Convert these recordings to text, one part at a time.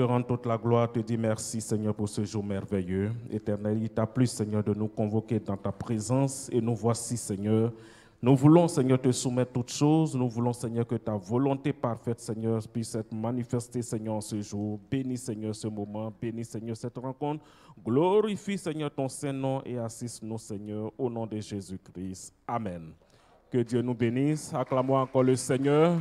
te rend toute la gloire, te dis merci Seigneur pour ce jour merveilleux. Éternel, il t'a plu Seigneur de nous convoquer dans ta présence et nous voici Seigneur. Nous voulons Seigneur te soumettre toutes choses. Nous voulons Seigneur que ta volonté parfaite Seigneur puisse être manifestée Seigneur en ce jour. Bénis Seigneur ce moment, bénis Seigneur cette rencontre. Glorifie Seigneur ton Saint-Nom et assiste-nous Seigneur au nom de Jésus-Christ. Amen. Que Dieu nous bénisse. Acclamons encore le Seigneur.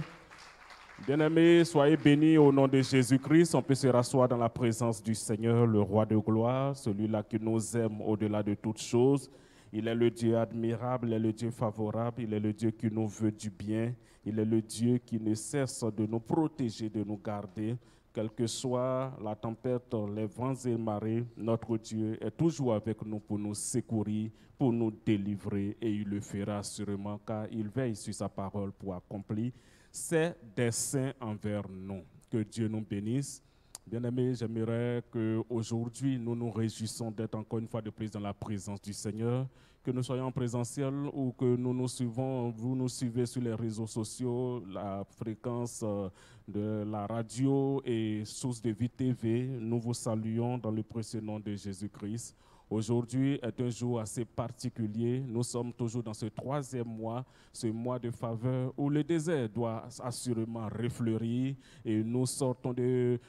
Bien-aimés, soyez bénis au nom de Jésus-Christ. On peut se rasseoir dans la présence du Seigneur, le roi de gloire, celui-là qui nous aime au-delà de toutes choses. Il est le Dieu admirable, il est le Dieu favorable, il est le Dieu qui nous veut du bien, il est le Dieu qui ne cesse de nous protéger, de nous garder. Quelle que soit la tempête, les vents et marées, notre Dieu est toujours avec nous pour nous secourir, pour nous délivrer, et il le fera sûrement, car il veille sur sa parole pour accomplir ses desseins envers nous. Que Dieu nous bénisse. Bien-aimés, j'aimerais qu'aujourd'hui, nous nous réjouissons d'être encore une fois de plus dans la présence du Seigneur, que nous soyons en présentiel ou que nous nous suivons, vous nous suivez sur les réseaux sociaux, la fréquence euh, de la radio et source de vie TV. Nous vous saluons dans le précieux nom de Jésus-Christ. Aujourd'hui est un jour assez particulier. Nous sommes toujours dans ce troisième mois, ce mois de faveur où le désert doit assurément refleurir. Et nous sortons de,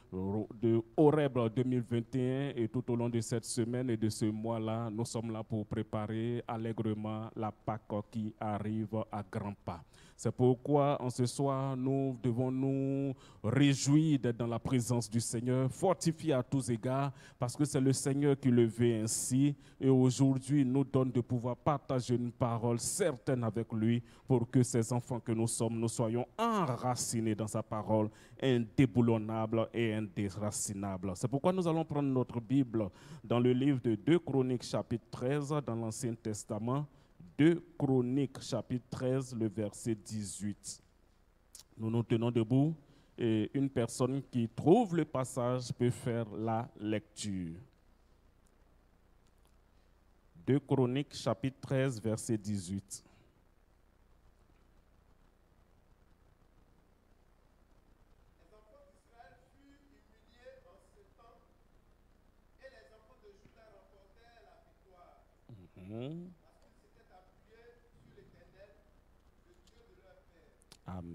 de 2021 et tout au long de cette semaine et de ce mois-là, nous sommes là pour préparer allègrement la Pâque qui arrive à grands pas. C'est pourquoi en ce soir, nous devons nous réjouir d'être dans la présence du Seigneur, fortifier à tous égards, parce que c'est le Seigneur qui le veut ainsi. Et aujourd'hui, nous donne de pouvoir partager une parole certaine avec lui pour que ces enfants que nous sommes, nous soyons enracinés dans sa parole, indéboulonnable et indéracinable. C'est pourquoi nous allons prendre notre Bible dans le livre de 2 Chroniques chapitre 13, dans l'Ancien Testament. 2 Chroniques, chapitre 13, le verset 18. Nous nous tenons debout et une personne qui trouve le passage peut faire la lecture. Deux Chroniques, chapitre 13, verset 18.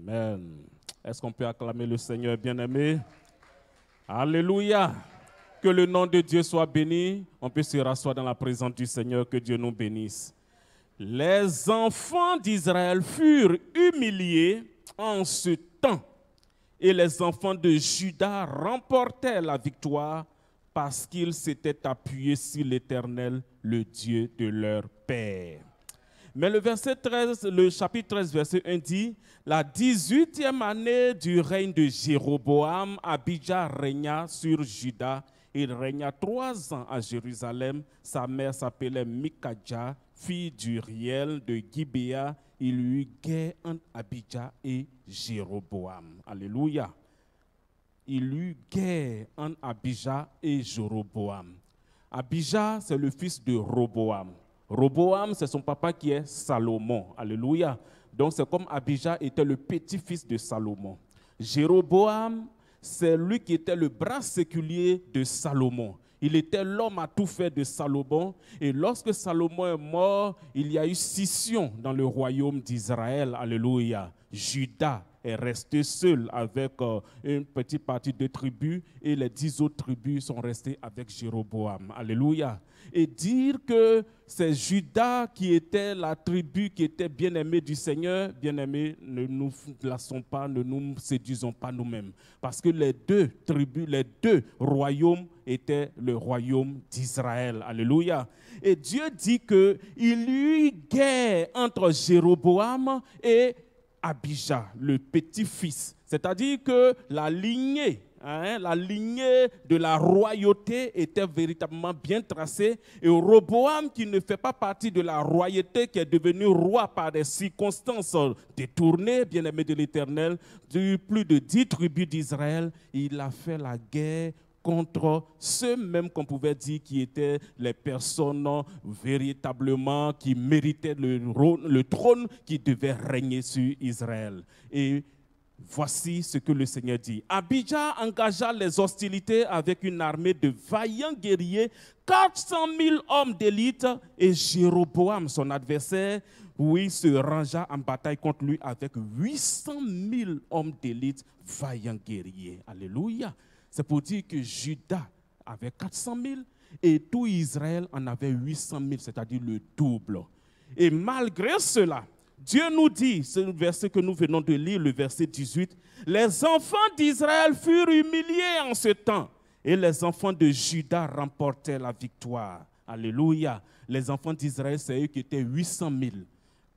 Amen. Est-ce qu'on peut acclamer le Seigneur bien-aimé Alléluia. Que le nom de Dieu soit béni. On peut se rasseoir dans la présence du Seigneur. Que Dieu nous bénisse. Les enfants d'Israël furent humiliés en ce temps. Et les enfants de Juda remportaient la victoire parce qu'ils s'étaient appuyés sur l'Éternel, le Dieu de leur Père. Mais le verset 13, le chapitre 13, verset 1 dit, la 18e année du règne de Jéroboam, Abijah régna sur Juda. Il régna trois ans à Jérusalem. Sa mère s'appelait Mikadja, fille du Riel de Gibea. Il eut guerre entre Abijah et Jéroboam. Alléluia. Il eut guerre en Abijah et Jéroboam. Abijah, c'est le fils de Roboam. Roboam, c'est son papa qui est Salomon. Alléluia. Donc c'est comme Abijah était le petit-fils de Salomon. Jéroboam, c'est lui qui était le bras séculier de Salomon. Il était l'homme à tout faire de Salomon. Et lorsque Salomon est mort, il y a eu scission dans le royaume d'Israël. Alléluia. Judas est resté seul avec euh, une petite partie de tribus et les dix autres tribus sont restées avec Jéroboam. Alléluia. Et dire que c'est Judas qui était la tribu qui était bien-aimée du Seigneur, bien aimée ne nous lassons pas, ne nous séduisons pas nous-mêmes. Parce que les deux tribus, les deux royaumes étaient le royaume d'Israël. Alléluia. Et Dieu dit qu'il il y eut guerre entre Jéroboam et Abijah, le petit-fils. C'est-à-dire que la lignée, hein, la lignée de la royauté était véritablement bien tracée. Et Roboam, qui ne fait pas partie de la royauté, qui est devenu roi par des circonstances détournées, bien aimé de l'Éternel, du plus de dix tribus d'Israël, il a fait la guerre contre ceux même qu'on pouvait dire qui étaient les personnes véritablement qui méritaient le, trône qui devait régner sur Israël. Et Voici ce que le Seigneur dit. Abijah engagea les hostilités avec une armée de vaillants guerriers, 400 000 hommes d'élite, et Jéroboam, son adversaire, oui, se rangea en bataille contre lui avec 800 000 hommes d'élite, vaillants guerriers. Alléluia. C'est pour dire que Judas avait 400 000 et tout Israël en avait 800 000, c'est-à-dire le double. Et malgré cela, Dieu nous dit, c'est le verset que nous venons de lire, le verset 18, les enfants d'Israël furent humiliés en ce temps et les enfants de Judas remportaient la victoire. Alléluia. Les enfants d'Israël, c'est eux qui étaient 800 000.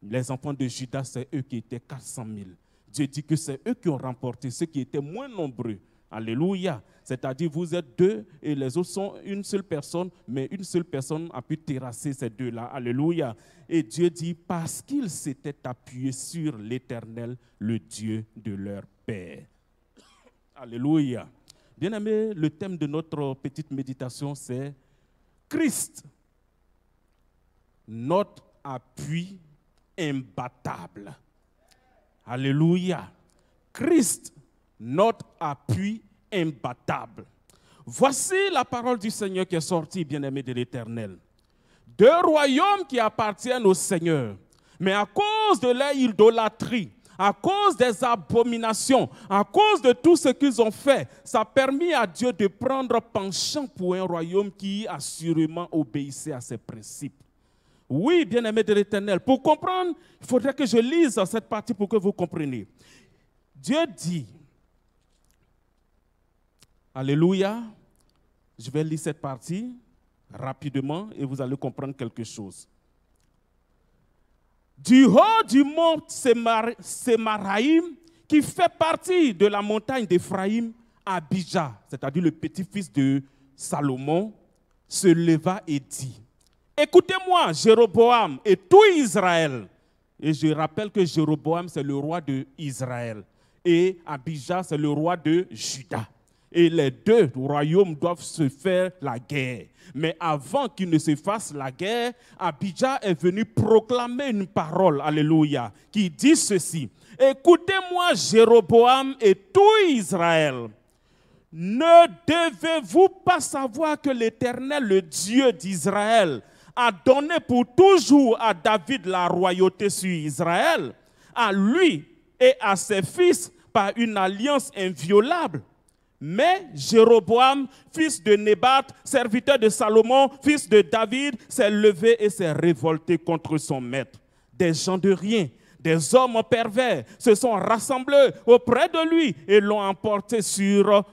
Les enfants de Judas, c'est eux qui étaient 400 000. Dieu dit que c'est eux qui ont remporté, ceux qui étaient moins nombreux Alléluia. C'est-à-dire, vous êtes deux et les autres sont une seule personne, mais une seule personne a pu terrasser ces deux-là. Alléluia. Et Dieu dit, parce qu'ils s'étaient appuyés sur l'Éternel, le Dieu de leur Père. Alléluia. bien aimés le thème de notre petite méditation, c'est Christ, notre appui imbattable. Alléluia. Christ, notre appui imbattable. Voici la parole du Seigneur qui est sortie, bien-aimé de l'Éternel. Deux royaumes qui appartiennent au Seigneur, mais à cause de leur idolâtrie, à cause des abominations, à cause de tout ce qu'ils ont fait, ça a permis à Dieu de prendre penchant pour un royaume qui assurément obéissait à ses principes. Oui, bien-aimé de l'Éternel, pour comprendre, il faudrait que je lise cette partie pour que vous compreniez. Dieu dit, Alléluia. Je vais lire cette partie rapidement et vous allez comprendre quelque chose. Du haut du mont Sémaraïm, qui fait partie de la montagne d'Éphraïm, Abijah, c'est-à-dire le petit-fils de Salomon, se leva et dit, Écoutez-moi, Jéroboam et tout Israël. Et je rappelle que Jéroboam, c'est le roi de Israël. Et Abijah, c'est le roi de Juda. Et les deux royaumes doivent se faire la guerre. Mais avant qu'il ne se fasse la guerre, Abijah est venu proclamer une parole, alléluia, qui dit ceci. Écoutez-moi, Jéroboam et tout Israël. Ne devez-vous pas savoir que l'Éternel, le Dieu d'Israël, a donné pour toujours à David la royauté sur Israël, à lui et à ses fils par une alliance inviolable mais Jéroboam, fils de Nébat, serviteur de Salomon, fils de David, s'est levé et s'est révolté contre son maître. Des gens de rien, des hommes pervers se sont rassemblés auprès de lui et l'ont emporté sur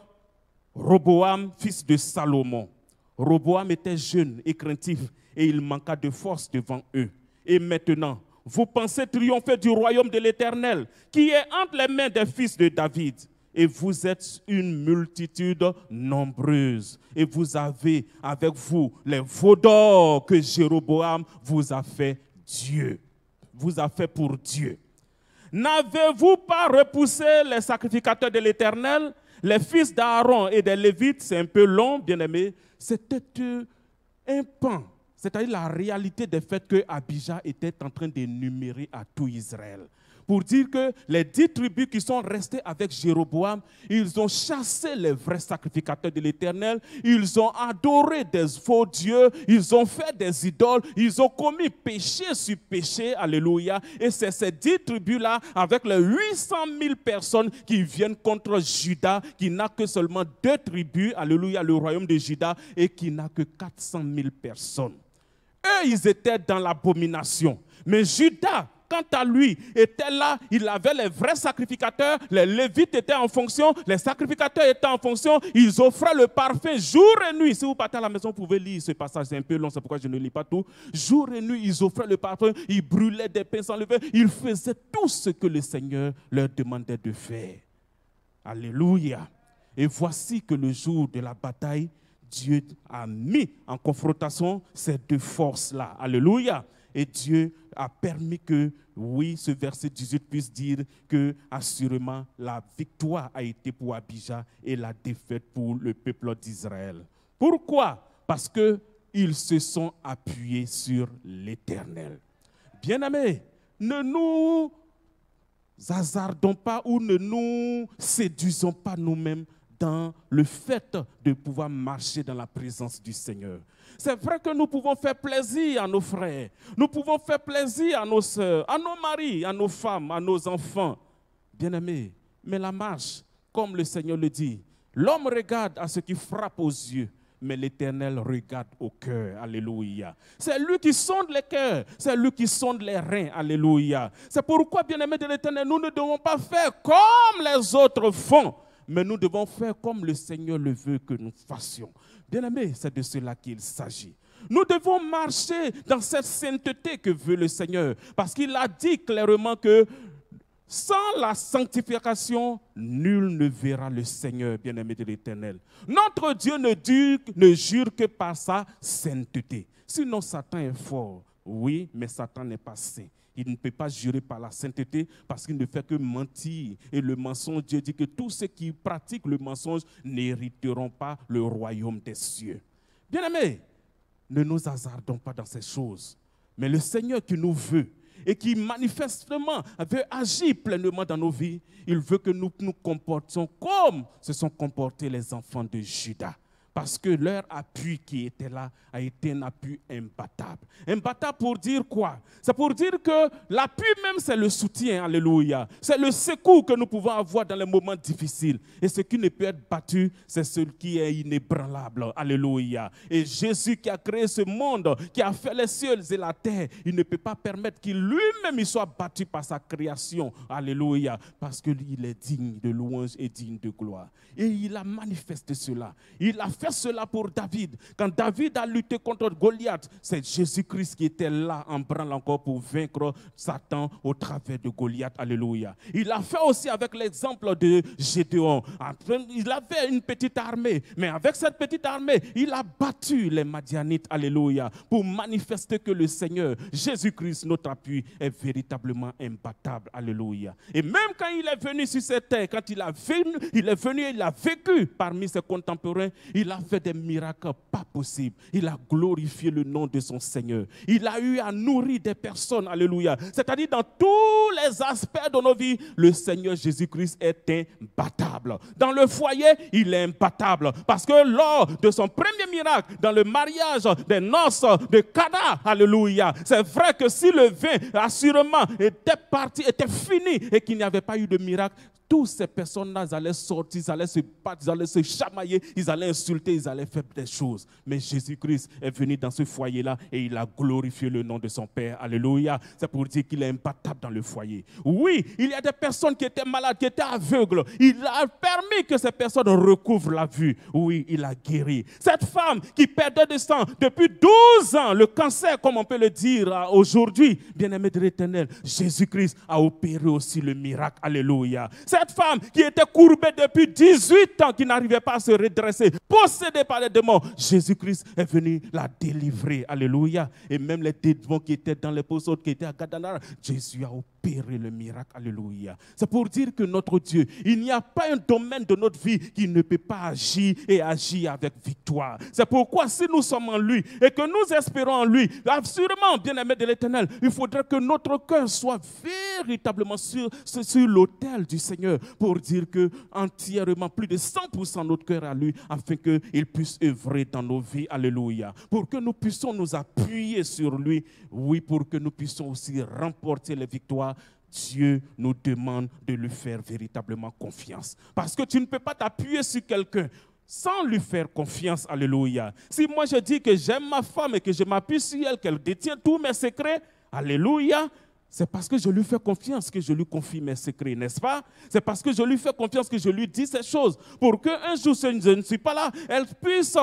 Roboam, fils de Salomon. Roboam était jeune et craintif et il manqua de force devant eux. Et maintenant, vous pensez triompher du royaume de l'Éternel qui est entre les mains des fils de David et vous êtes une multitude nombreuse. Et vous avez avec vous les veaux d'or que Jéroboam vous a fait Dieu, vous a fait pour Dieu. N'avez-vous pas repoussé les sacrificateurs de l'Éternel, les fils d'Aaron et des Lévites C'est un peu long, bien aimé. C'était un pan, c'est-à-dire la réalité des faits que Abijah était en train d'énumérer à tout Israël pour dire que les dix tribus qui sont restées avec Jéroboam, ils ont chassé les vrais sacrificateurs de l'Éternel, ils ont adoré des faux dieux, ils ont fait des idoles, ils ont commis péché sur péché, alléluia. Et c'est ces dix tribus-là, avec les 800 000 personnes qui viennent contre Judas, qui n'a que seulement deux tribus, alléluia, le royaume de Judas, et qui n'a que 400 000 personnes. Eux, ils étaient dans l'abomination. Mais Judas, quant à lui était là, il avait les vrais sacrificateurs, les lévites étaient en fonction, les sacrificateurs étaient en fonction, ils offraient le parfum jour et nuit. Si vous partez à la maison, vous pouvez lire ce passage, c'est un peu long, c'est pourquoi je ne lis pas tout. Jour et nuit, ils offraient le parfum, ils brûlaient des pains sans lever, ils faisaient tout ce que le Seigneur leur demandait de faire. Alléluia. Et voici que le jour de la bataille, Dieu a mis en confrontation ces deux forces-là. Alléluia. Et Dieu a permis que, oui, ce verset 18 puisse dire que, assurément, la victoire a été pour Abijah et la défaite pour le peuple d'Israël. Pourquoi Parce que ils se sont appuyés sur l'Éternel. Bien-aimés, ne nous hasardons pas ou ne nous séduisons pas nous-mêmes dans le fait de pouvoir marcher dans la présence du Seigneur. C'est vrai que nous pouvons faire plaisir à nos frères, nous pouvons faire plaisir à nos sœurs, à nos maris, à nos femmes, à nos enfants. Bien-aimés, mais la marche, comme le Seigneur le dit, l'homme regarde à ce qui frappe aux yeux, mais l'Éternel regarde au cœur. Alléluia. C'est lui qui sonde les cœurs, c'est lui qui sonde les reins. Alléluia. C'est pourquoi, bien-aimés de l'Éternel, nous ne devons pas faire comme les autres font mais nous devons faire comme le Seigneur le veut que nous fassions. Bien-aimés, c'est de cela qu'il s'agit. Nous devons marcher dans cette sainteté que veut le Seigneur, parce qu'il a dit clairement que sans la sanctification, nul ne verra le Seigneur, bien-aimé de l'Éternel. Notre Dieu ne, ne jure que par sa sainteté. Sinon, Satan est fort. Oui, mais Satan n'est pas saint. Il ne peut pas jurer par la sainteté parce qu'il ne fait que mentir. Et le mensonge, Dieu dit que tous ceux qui pratiquent le mensonge n'hériteront pas le royaume des cieux. Bien-aimés, ne nous hasardons pas dans ces choses. Mais le Seigneur qui nous veut et qui manifestement veut agir pleinement dans nos vies, il veut que nous nous comportions comme se sont comportés les enfants de Judas parce que leur appui qui était là a été un appui imbattable. Imbattable pour dire quoi C'est pour dire que l'appui même, c'est le soutien, alléluia. C'est le secours que nous pouvons avoir dans les moments difficiles. Et ce qui ne peut être battu, c'est celui qui est inébranlable, alléluia. Et Jésus qui a créé ce monde, qui a fait les cieux et la terre, il ne peut pas permettre qu'il lui-même soit battu par sa création, alléluia, parce qu'il est digne de louange et digne de gloire. Et il a manifesté cela. Il a fait cela pour David. Quand David a lutté contre Goliath, c'est Jésus-Christ qui était là en branle encore pour vaincre Satan au travers de Goliath. Alléluia. Il a fait aussi avec l'exemple de Gédéon. Il avait une petite armée, mais avec cette petite armée, il a battu les Madianites. Alléluia. Pour manifester que le Seigneur, Jésus-Christ, notre appui, est véritablement imbattable. Alléluia. Et même quand il est venu sur cette terre, quand il, a venu, il est venu, il a vécu parmi ses contemporains, il a a fait des miracles pas possibles. Il a glorifié le nom de son Seigneur. Il a eu à nourrir des personnes. Alléluia. C'est-à-dire dans tous les aspects de nos vies, le Seigneur Jésus-Christ est imbattable. Dans le foyer, il est imbattable. Parce que lors de son premier miracle, dans le mariage des noces de Cana, alléluia, c'est vrai que si le vin assurément était parti, était fini et qu'il n'y avait pas eu de miracle, toutes ces personnes-là, elles allaient sortir, ils allaient se battre, ils allaient se chamailler, ils allaient insulter, ils allaient faire des choses. Mais Jésus-Christ est venu dans ce foyer-là et il a glorifié le nom de son Père. Alléluia. C'est pour dire qu'il est imbattable dans le foyer. Oui, il y a des personnes qui étaient malades, qui étaient aveugles. Il a permis que ces personnes recouvrent la vue. Oui, il a guéri. Cette femme qui perdait de sang depuis 12 ans, le cancer, comme on peut le dire aujourd'hui, bien-aimé de l'éternel, Jésus-Christ a opéré aussi le miracle. Alléluia. Cette femme qui était courbée depuis 18 ans, qui n'arrivait pas à se redresser, possédée par les démons, Jésus-Christ est venu la délivrer. Alléluia. Et même les démons qui étaient dans les poissons, qui étaient à Gadanara, Jésus a opéré le miracle. Alléluia. C'est pour dire que notre Dieu, il n'y a pas un domaine de notre vie qui ne peut pas agir et agir avec victoire. C'est pourquoi si nous sommes en lui et que nous espérons en lui, absolument, bien aimé de l'éternel, il faudrait que notre cœur soit véritablement sur l'autel du Seigneur pour dire que entièrement, plus de 100% notre cœur à lui, afin qu'il puisse œuvrer dans nos vies. Alléluia. Pour que nous puissions nous appuyer sur lui. Oui, pour que nous puissions aussi remporter les victoires Dieu nous demande de lui faire véritablement confiance. Parce que tu ne peux pas t'appuyer sur quelqu'un sans lui faire confiance. Alléluia. Si moi je dis que j'aime ma femme et que je m'appuie sur elle, qu'elle détient tous mes secrets, Alléluia, c'est parce que je lui fais confiance que je lui confie mes secrets, n'est-ce pas C'est parce que je lui fais confiance que je lui dis ces choses pour qu'un jour, si je ne suis pas là, elle puisse euh,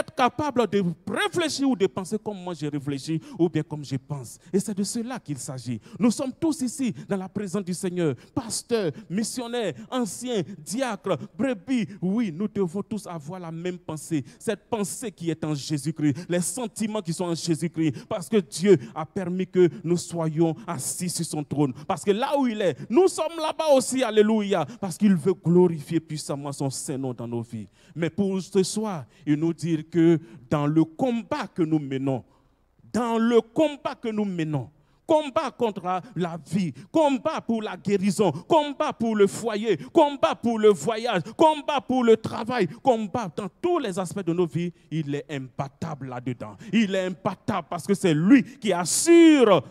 être capable de réfléchir ou de penser comme moi j'ai réfléchi ou bien comme je pense. Et c'est de cela qu'il s'agit. Nous sommes tous ici dans la présence du Seigneur, Pasteur, missionnaire, ancien, diacre, brebis. Oui, nous devons tous avoir la même pensée, cette pensée qui est en Jésus-Christ, les sentiments qui sont en Jésus-Christ, parce que Dieu a permis que nous soyons assis sur son trône. Parce que là où il est, nous sommes là-bas aussi, alléluia, parce qu'il veut glorifier puissamment son Saint-Nom dans nos vies. Mais pour ce soir, il nous dit que dans le combat que nous menons, dans le combat que nous menons, combat contre la vie, combat pour la guérison, combat pour le foyer, combat pour le voyage, combat pour le travail, combat dans tous les aspects de nos vies, il est impatable là-dedans. Il est impatable parce que c'est lui qui assure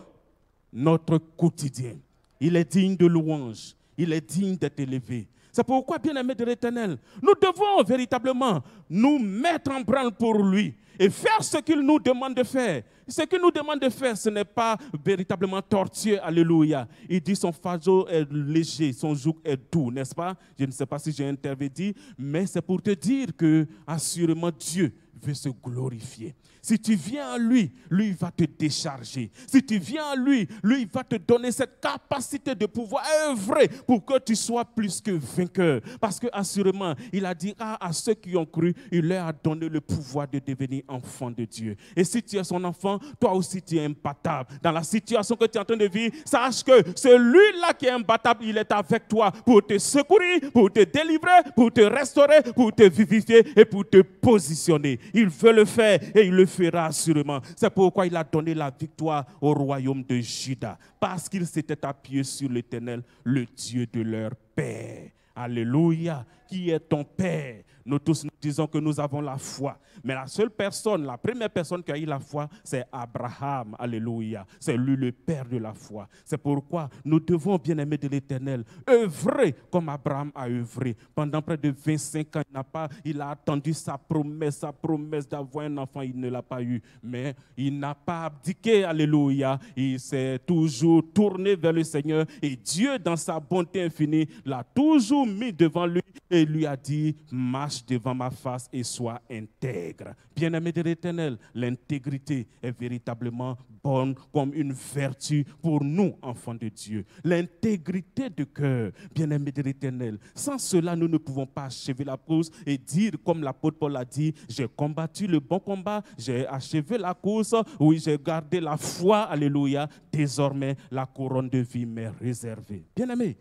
notre quotidien. Il est digne de louange. Il est digne d'être élevé. C'est pourquoi, bien aimé de l'Éternel, nous devons véritablement nous mettre en branle pour lui et faire ce qu'il nous demande de faire. Ce qu'il nous demande de faire, ce n'est pas véritablement tortueux, alléluia. Il dit son fardeau est léger, son joug est doux, n'est-ce pas Je ne sais pas si j'ai intervenu, mais c'est pour te dire que, assurément, Dieu veut se glorifier. Si tu viens à lui, lui va te décharger. Si tu viens à lui, lui va te donner cette capacité de pouvoir œuvrer pour que tu sois plus que vainqueur. Parce que assurément, il a dit ah, à ceux qui ont cru, il leur a donné le pouvoir de devenir enfant de Dieu. Et si tu es son enfant, toi aussi tu es imbattable. Dans la situation que tu es en train de vivre, sache que celui-là qui est imbattable, il est avec toi pour te secourir, pour te délivrer, pour te restaurer, pour te vivifier et pour te positionner. Il veut le faire et il le fera sûrement. C'est pourquoi il a donné la victoire au royaume de Juda, parce qu'ils s'étaient appuyés sur l'Éternel, le Dieu de leur Père. Alléluia qui est ton Père. Nous tous nous disons que nous avons la foi. Mais la seule personne, la première personne qui a eu la foi, c'est Abraham. Alléluia. C'est lui le Père de la foi. C'est pourquoi nous devons, bien-aimés de l'Éternel, œuvrer comme Abraham a œuvré. Pendant près de 25 ans, il, n'a pas, il a attendu sa promesse, sa promesse d'avoir un enfant. Il ne l'a pas eu. Mais il n'a pas abdiqué. Alléluia. Il s'est toujours tourné vers le Seigneur. Et Dieu, dans sa bonté infinie, l'a toujours mis devant lui et lui a dit, marche devant ma face et sois intègre. Bien-aimé de l'Éternel, l'intégrité est véritablement bonne comme une vertu pour nous, enfants de Dieu. L'intégrité de cœur, bien-aimé de l'Éternel. Sans cela, nous ne pouvons pas achever la course et dire, comme l'apôtre Paul a dit, j'ai combattu le bon combat, j'ai achevé la course, oui, j'ai gardé la foi, alléluia. Désormais, la couronne de vie m'est réservée. Bien-aimé,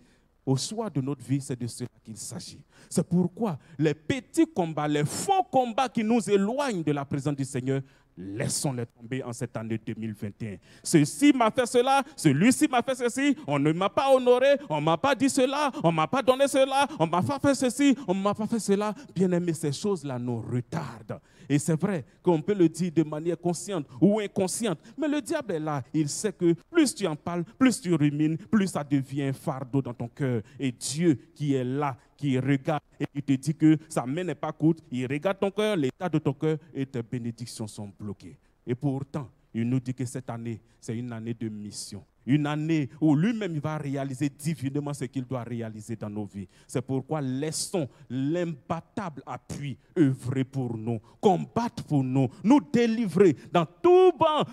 au soir de notre vie, c'est de cela qu'il s'agit. C'est pourquoi les petits combats, les faux combats qui nous éloignent de la présence du Seigneur Laissons-les tomber en cette année 2021. Ceci m'a fait cela, celui-ci m'a fait ceci, on ne m'a pas honoré, on ne m'a pas dit cela, on ne m'a pas donné cela, on ne m'a pas fait ceci, on ne m'a pas fait cela. Bien aimé, ces choses-là nous retardent. Et c'est vrai qu'on peut le dire de manière consciente ou inconsciente, mais le diable est là. Il sait que plus tu en parles, plus tu rumines, plus ça devient un fardeau dans ton cœur. Et Dieu qui est là, qui regarde et qui te dit que sa main n'est pas courte, il regarde ton cœur, l'état de ton cœur et tes bénédictions sont bloquées. Et pourtant, il nous dit que cette année, c'est une année de mission. Une année où lui-même, va réaliser divinement ce qu'il doit réaliser dans nos vies. C'est pourquoi laissons l'imbattable appui œuvrer pour nous, combattre pour nous, nous délivrer dans tout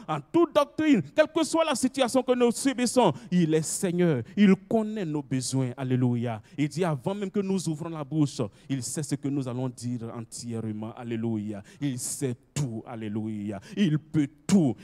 en toute doctrine, quelle que soit la situation que nous subissons, il est Seigneur. Il connaît nos besoins. Alléluia. Il dit avant même que nous ouvrons la bouche, il sait ce que nous allons dire entièrement. Alléluia. Il sait tout. Alléluia. Il peut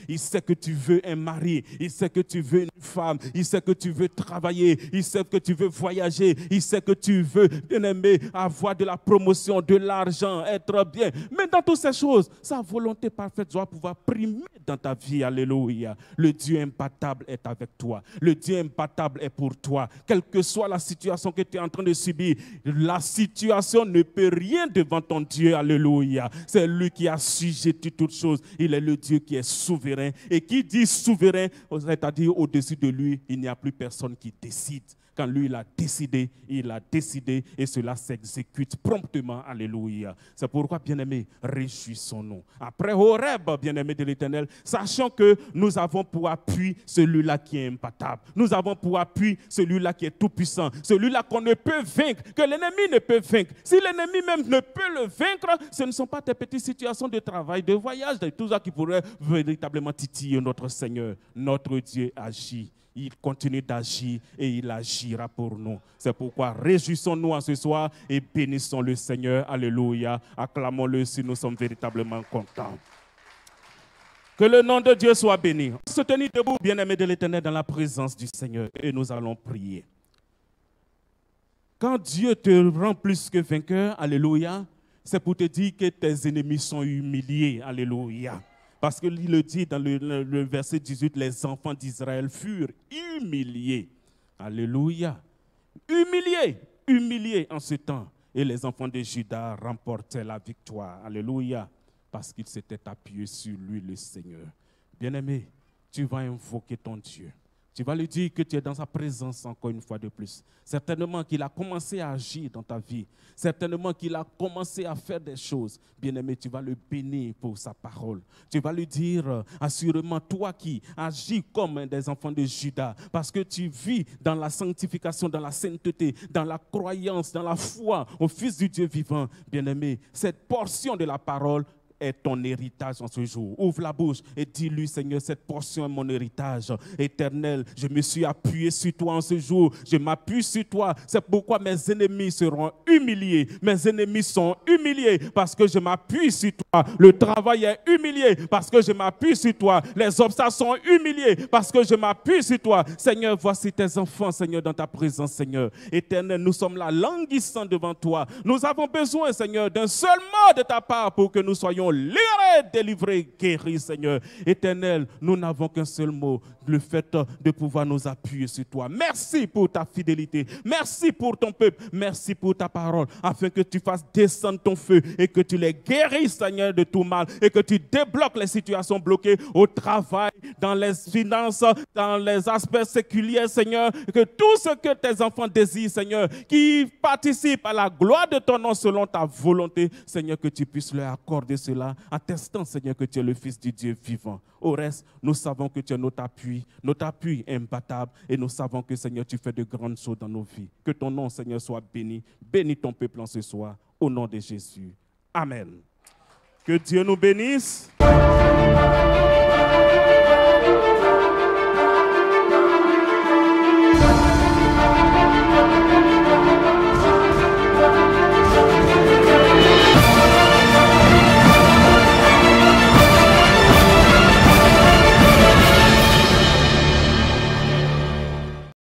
il sait que tu veux un mari. Il sait que tu veux une femme. Il sait que tu veux travailler. Il sait que tu veux voyager. Il sait que tu veux, bien aimé, avoir de la promotion, de l'argent, être bien. Mais dans toutes ces choses, sa volonté parfaite doit pouvoir primer dans ta vie. Alléluia. Le Dieu impatable est avec toi. Le Dieu impatable est pour toi. Quelle que soit la situation que tu es en train de subir, la situation ne peut rien devant ton Dieu. Alléluia. C'est lui qui a sujeté toutes choses. Il est le Dieu qui est souverain. Et qui dit souverain, c'est-à-dire au-dessus de lui, il n'y a plus personne qui décide. Quand lui, il a décidé, il a décidé et cela s'exécute promptement. Alléluia. C'est pourquoi, bien-aimés, réjouissons-nous. Après Horeb, bien aimé de l'Éternel, sachant que nous avons pour appui celui-là qui est impatable. Nous avons pour appui celui-là qui est tout-puissant. Celui-là qu'on ne peut vaincre, que l'ennemi ne peut vaincre. Si l'ennemi même ne peut le vaincre, ce ne sont pas des petites situations de travail, de voyage, de tout ça qui pourrait véritablement titiller notre Seigneur. Notre Dieu agit il continue d'agir et il agira pour nous. C'est pourquoi réjouissons-nous en ce soir et bénissons le Seigneur. Alléluia. Acclamons-le si nous sommes véritablement contents. Que le nom de Dieu soit béni. Se tenir debout, bien-aimés de l'Éternel, dans la présence du Seigneur et nous allons prier. Quand Dieu te rend plus que vainqueur, Alléluia, c'est pour te dire que tes ennemis sont humiliés. Alléluia. Parce qu'il le dit dans le, verset 18, les enfants d'Israël furent humiliés. Alléluia. Humiliés, humiliés en ce temps. Et les enfants de Judas remportaient la victoire. Alléluia. Parce qu'ils s'étaient appuyés sur lui, le Seigneur. Bien-aimé, tu vas invoquer ton Dieu. Tu vas lui dire que tu es dans sa présence encore une fois de plus. Certainement qu'il a commencé à agir dans ta vie. Certainement qu'il a commencé à faire des choses. Bien-aimé, tu vas le bénir pour sa parole. Tu vas lui dire, euh, assurément, toi qui agis comme des enfants de Judas, parce que tu vis dans la sanctification, dans la sainteté, dans la croyance, dans la foi au Fils du Dieu vivant. Bien-aimé, cette portion de la parole est ton héritage en ce jour. Ouvre la bouche et dis-lui, Seigneur, cette portion est mon héritage éternel. Je me suis appuyé sur toi en ce jour. Je m'appuie sur toi. C'est pourquoi mes ennemis seront humiliés. Mes ennemis sont humiliés parce que je m'appuie sur toi. Ah, le travail est humilié parce que je m'appuie sur toi. Les obstacles sont humiliés parce que je m'appuie sur toi. Seigneur, voici tes enfants, Seigneur, dans ta présence, Seigneur. Éternel, nous sommes là languissants devant toi. Nous avons besoin, Seigneur, d'un seul mot de ta part pour que nous soyons libérés, délivrés, guéris, Seigneur. Éternel, nous n'avons qu'un seul mot, le fait de pouvoir nous appuyer sur toi. Merci pour ta fidélité. Merci pour ton peuple. Merci pour ta parole, afin que tu fasses descendre ton feu et que tu les guéris, Seigneur de tout mal et que tu débloques les situations bloquées au travail, dans les finances, dans les aspects séculiers, Seigneur, que tout ce que tes enfants désirent, Seigneur, qui participent à la gloire de ton nom selon ta volonté, Seigneur, que tu puisses leur accorder cela, attestant, Seigneur, que tu es le Fils du Dieu vivant. Au reste, nous savons que tu es notre appui, notre appui imbattable, et nous savons que, Seigneur, tu fais de grandes choses dans nos vies. Que ton nom, Seigneur, soit béni. Bénis ton peuple en ce soir, au nom de Jésus. Amen. Que Dieu nous bénisse.